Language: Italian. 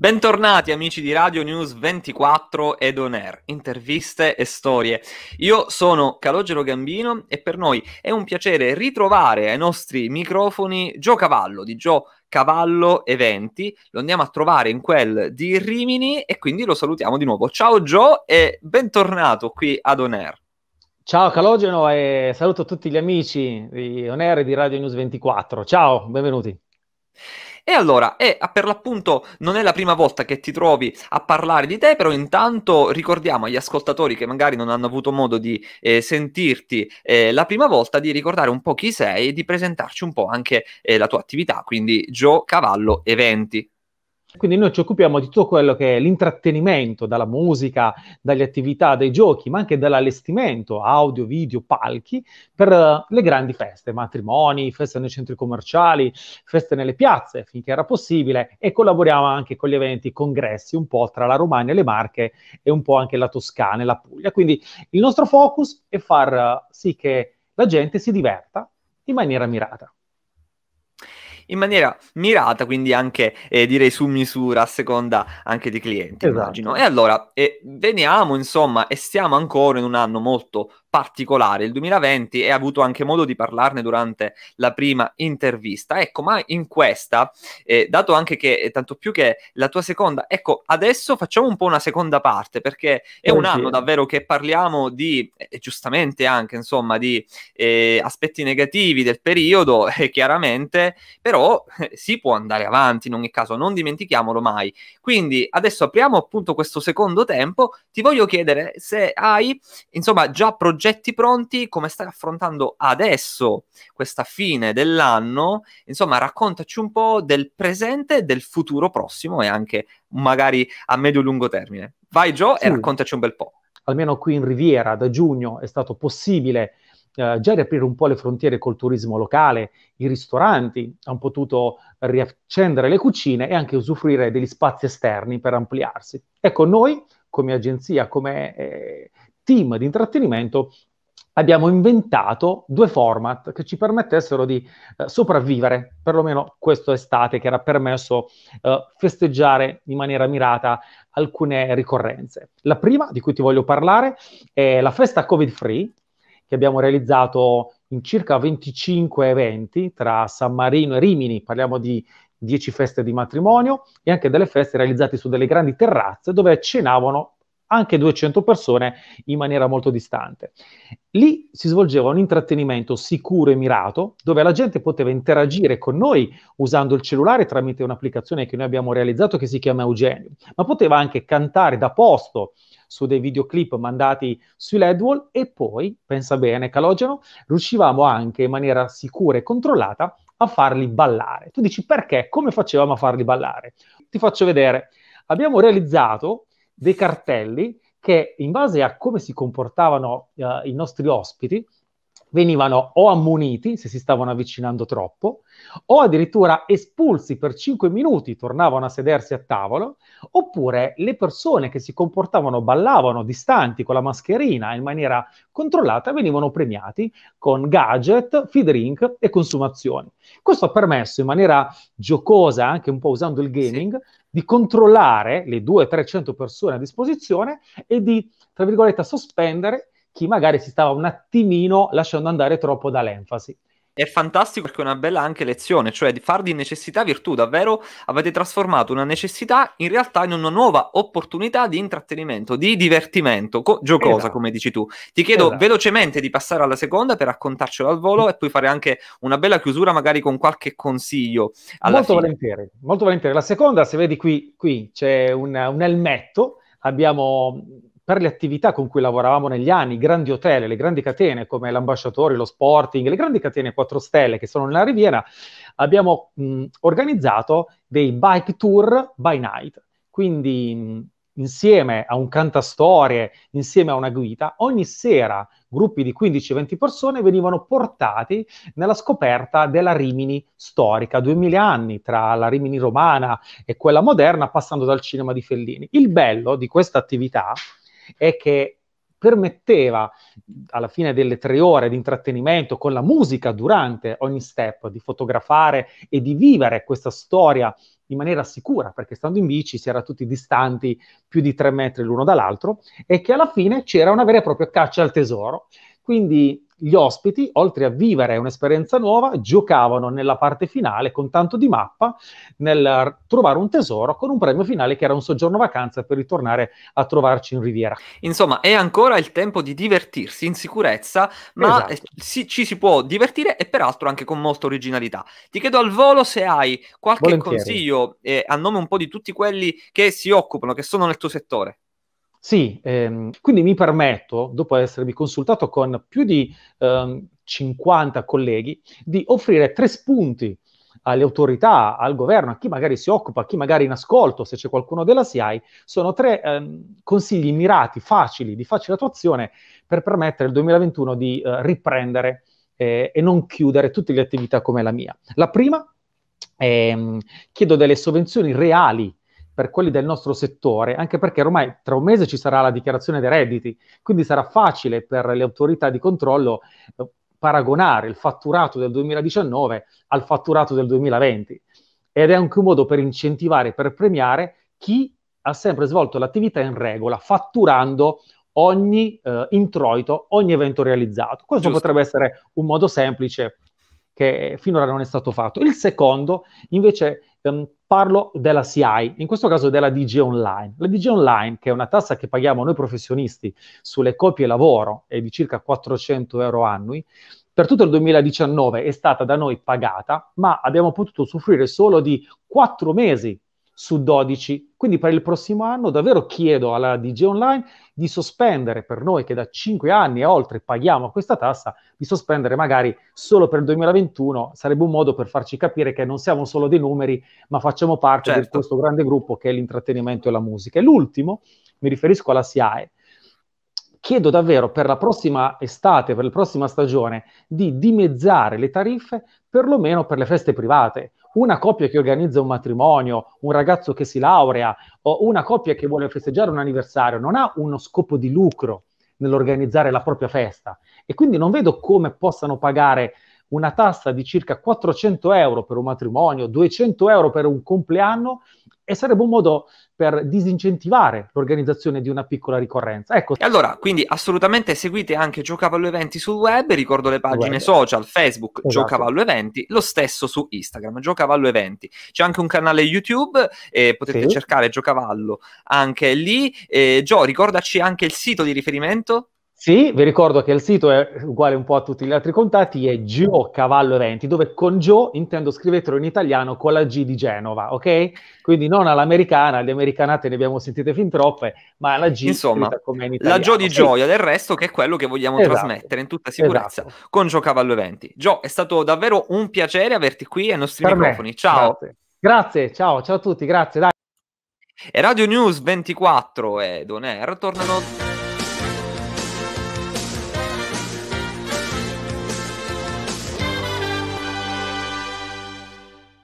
Bentornati amici di Radio News 24 ed On Air, interviste e storie. Io sono Calogero Gambino e per noi è un piacere ritrovare ai nostri microfoni Gio Cavallo di Gio Cavallo Eventi. Lo andiamo a trovare in quel di Rimini e quindi lo salutiamo di nuovo. Ciao Gio e bentornato qui ad On Air. Ciao Calogero e saluto tutti gli amici di On Air e di Radio News 24. Ciao, benvenuti. E allora, è, per l'appunto non è la prima volta che ti trovi a parlare di te, però intanto ricordiamo agli ascoltatori che magari non hanno avuto modo di eh, sentirti eh, la prima volta, di ricordare un po' chi sei e di presentarci un po' anche eh, la tua attività, quindi Gio Cavallo Eventi. Quindi noi ci occupiamo di tutto quello che è l'intrattenimento, dalla musica, dalle attività, dai giochi, ma anche dall'allestimento, audio, video, palchi, per eh, le grandi feste, matrimoni, feste nei centri commerciali, feste nelle piazze, finché era possibile, e collaboriamo anche con gli eventi, congressi, un po' tra la Romagna, e le Marche e un po' anche la Toscana e la Puglia. Quindi il nostro focus è far eh, sì che la gente si diverta in maniera mirata in maniera mirata, quindi anche eh, direi su misura a seconda anche dei clienti, esatto. immagino. E allora, eh, veniamo insomma e stiamo ancora in un anno molto particolare, il 2020, e ha avuto anche modo di parlarne durante la prima intervista. Ecco, ma in questa, eh, dato anche che, eh, tanto più che la tua seconda, ecco, adesso facciamo un po' una seconda parte, perché è oh, un sì. anno davvero che parliamo di, eh, eh, giustamente anche, insomma, di eh, aspetti negativi del periodo, chiaramente, però però eh, si può andare avanti in ogni caso, non dimentichiamolo mai. Quindi adesso apriamo appunto questo secondo tempo, ti voglio chiedere se hai insomma già progetti pronti, come stai affrontando adesso questa fine dell'anno, insomma raccontaci un po' del presente, del futuro prossimo e anche magari a medio-lungo termine. Vai Joe sì. e raccontaci un bel po'. Almeno qui in Riviera da giugno è stato possibile eh, già riaprire un po' le frontiere col turismo locale, i ristoranti hanno potuto riaccendere le cucine e anche usufruire degli spazi esterni per ampliarsi. Ecco, noi come agenzia, come eh, team di intrattenimento, abbiamo inventato due format che ci permettessero di eh, sopravvivere, perlomeno questo estate che era permesso eh, festeggiare in maniera mirata alcune ricorrenze. La prima di cui ti voglio parlare è la festa Covid-free, che abbiamo realizzato in circa 25 eventi tra San Marino e Rimini, parliamo di 10 feste di matrimonio e anche delle feste realizzate su delle grandi terrazze dove cenavano anche 200 persone in maniera molto distante. Lì si svolgeva un intrattenimento sicuro e mirato dove la gente poteva interagire con noi usando il cellulare tramite un'applicazione che noi abbiamo realizzato che si chiama Eugenio, ma poteva anche cantare da posto su dei videoclip mandati sui LEDwall e poi, pensa bene Calogeno, riuscivamo anche in maniera sicura e controllata a farli ballare. Tu dici perché? Come facevamo a farli ballare? Ti faccio vedere. Abbiamo realizzato dei cartelli che in base a come si comportavano eh, i nostri ospiti venivano o ammoniti se si stavano avvicinando troppo, o addirittura espulsi per 5 minuti, tornavano a sedersi a tavolo, oppure le persone che si comportavano, ballavano distanti con la mascherina in maniera controllata, venivano premiati con gadget, feed drink e consumazioni. Questo ha permesso in maniera giocosa, anche un po' usando il gaming, sì. di controllare le 200-300 persone a disposizione e di, tra virgolette, sospendere chi magari si stava un attimino lasciando andare troppo dall'enfasi è fantastico perché è una bella anche lezione, cioè di far di necessità virtù, davvero avete trasformato una necessità in realtà in una nuova opportunità di intrattenimento, di divertimento, co- giocosa esatto. come dici tu. Ti chiedo esatto. velocemente di passare alla seconda per raccontarcelo al volo mm. e poi fare anche una bella chiusura magari con qualche consiglio. molto fine. volentieri, molto volentieri. La seconda, se vedi qui, qui c'è un, un elmetto, abbiamo per le attività con cui lavoravamo negli anni, i grandi hotel, le grandi catene come l'Ambasciatore, lo Sporting, le grandi catene 4 Stelle che sono nella Riviera, abbiamo mh, organizzato dei bike tour by night. Quindi mh, insieme a un cantastorie, insieme a una guida, ogni sera gruppi di 15-20 persone venivano portati nella scoperta della Rimini storica, 2000 anni tra la Rimini romana e quella moderna, passando dal cinema di Fellini. Il bello di questa attività è è che permetteva alla fine delle tre ore di intrattenimento con la musica durante ogni step di fotografare e di vivere questa storia in maniera sicura, perché stando in bici si era tutti distanti più di tre metri l'uno dall'altro e che alla fine c'era una vera e propria caccia al tesoro. Quindi gli ospiti, oltre a vivere un'esperienza nuova, giocavano nella parte finale con tanto di mappa nel trovare un tesoro con un premio finale che era un soggiorno vacanza per ritornare a trovarci in Riviera. Insomma, è ancora il tempo di divertirsi in sicurezza, ma esatto. Eh, si, ci si può divertire e peraltro anche con molta originalità. Ti chiedo al volo se hai qualche Volentieri. consiglio eh, a nome un po' di tutti quelli che si occupano, che sono nel tuo settore. Sì, ehm, quindi mi permetto, dopo esservi consultato con più di ehm, 50 colleghi, di offrire tre spunti alle autorità, al governo, a chi magari si occupa, a chi magari in ascolto, se c'è qualcuno della SIAI, sono tre ehm, consigli mirati, facili, di facile attuazione per permettere al 2021 di eh, riprendere eh, e non chiudere tutte le attività come la mia. La prima, ehm, chiedo delle sovvenzioni reali per quelli del nostro settore, anche perché ormai tra un mese ci sarà la dichiarazione dei redditi, quindi sarà facile per le autorità di controllo eh, paragonare il fatturato del 2019 al fatturato del 2020. Ed è anche un modo per incentivare, per premiare chi ha sempre svolto l'attività in regola, fatturando ogni eh, introito, ogni evento realizzato. Questo Giusto. potrebbe essere un modo semplice che finora non è stato fatto. Il secondo, invece, Um, parlo della CI, in questo caso della DG Online. La DG Online, che è una tassa che paghiamo noi professionisti sulle copie lavoro, è di circa 400 euro annui, per tutto il 2019 è stata da noi pagata, ma abbiamo potuto soffrire solo di 4 mesi su 12 quindi per il prossimo anno davvero chiedo alla DG Online di sospendere per noi che da 5 anni e oltre paghiamo questa tassa, di sospendere magari solo per il 2021, sarebbe un modo per farci capire che non siamo solo dei numeri, ma facciamo parte certo. di questo grande gruppo che è l'intrattenimento e la musica. E l'ultimo, mi riferisco alla SIAE. Chiedo davvero per la prossima estate, per la prossima stagione, di dimezzare le tariffe perlomeno per le feste private una coppia che organizza un matrimonio, un ragazzo che si laurea o una coppia che vuole festeggiare un anniversario non ha uno scopo di lucro nell'organizzare la propria festa e quindi non vedo come possano pagare una tassa di circa 400 euro per un matrimonio, 200 euro per un compleanno e sarebbe un modo per disincentivare l'organizzazione di una piccola ricorrenza. Ecco. E allora, quindi assolutamente seguite anche Giocavallo Eventi sul web, ricordo le pagine web. social, Facebook esatto. Giocavallo Eventi, lo stesso su Instagram, Giocavallo Eventi. C'è anche un canale YouTube, eh, potete sì. cercare Giocavallo anche lì. Eh, Gio, ricordaci anche il sito di riferimento? Sì, vi ricordo che il sito è uguale un po' a tutti gli altri contatti, è Gio Cavallo Eventi, dove con Gio intendo scrivetelo in italiano con la G di Genova, ok? Quindi non all'americana, le americanate ne abbiamo sentite fin troppe, ma la G Insomma, come in italiano. la Gio di sì. gioia del resto che è quello che vogliamo esatto. trasmettere in tutta sicurezza esatto. con Gio Cavallo Eventi. Gio, è stato davvero un piacere averti qui ai nostri per microfoni. Me. Ciao. Grazie. grazie, ciao, ciao a tutti, grazie. Dai. E Radio News 24 e Donair tornano